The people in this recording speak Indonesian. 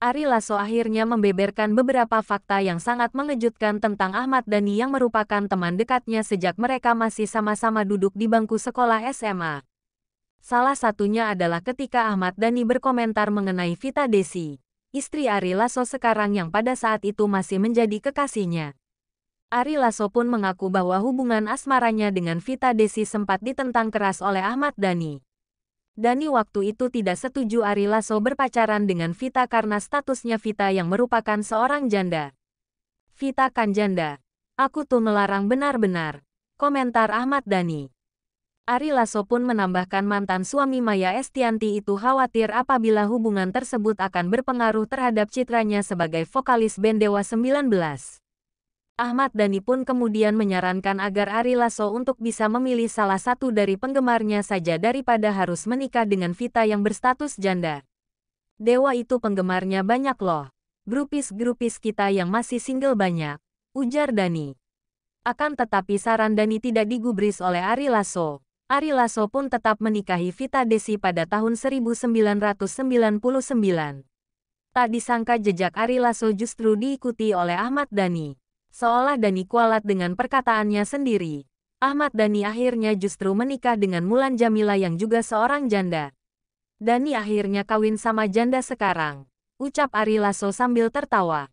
Ari Lasso akhirnya membeberkan beberapa fakta yang sangat mengejutkan tentang Ahmad Dhani yang merupakan teman dekatnya sejak mereka masih sama-sama duduk di bangku sekolah SMA. Salah satunya adalah ketika Ahmad Dhani berkomentar mengenai Vita Desi, istri Ari Lasso sekarang yang pada saat itu masih menjadi kekasihnya. Ari Lasso pun mengaku bahwa hubungan asmaranya dengan Vita Desi sempat ditentang keras oleh Ahmad Dhani. Dani waktu itu tidak setuju Ari Lasso berpacaran dengan Vita karena statusnya Vita yang merupakan seorang janda. Vita kan janda. Aku tuh melarang benar-benar. Komentar Ahmad Dani. Ari Lasso pun menambahkan mantan suami Maya Estianti itu khawatir apabila hubungan tersebut akan berpengaruh terhadap citranya sebagai vokalis band Dewa 19. Ahmad Dhani pun kemudian menyarankan agar Ari Lasso untuk bisa memilih salah satu dari penggemarnya saja daripada harus menikah dengan Vita yang berstatus janda. Dewa itu penggemarnya banyak loh. Grupis-grupis kita yang masih single banyak, ujar Dani. Akan tetapi saran Dani tidak digubris oleh Ari Lasso. Ari Lasso pun tetap menikahi Vita Desi pada tahun 1999. Tak disangka jejak Ari Lasso justru diikuti oleh Ahmad Dani seolah Dani kualat dengan perkataannya sendiri. Ahmad Dani akhirnya justru menikah dengan Mulan Jamila yang juga seorang janda. Dani akhirnya kawin sama janda sekarang. Ucap Ari Lasso sambil tertawa.